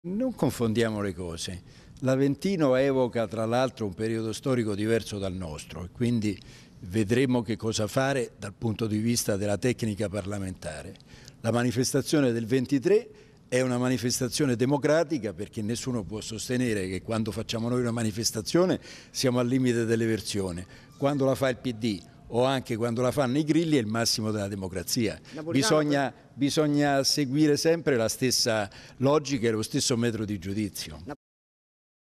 Non confondiamo le cose. L'Aventino evoca tra l'altro un periodo storico diverso dal nostro e quindi vedremo che cosa fare dal punto di vista della tecnica parlamentare. La manifestazione del 23 è una manifestazione democratica perché nessuno può sostenere che quando facciamo noi una manifestazione siamo al limite delle versioni. Quando la fa il PD o anche quando la fanno i grilli è il massimo della democrazia. Bisogna, bisogna seguire sempre la stessa logica e lo stesso metro di giudizio.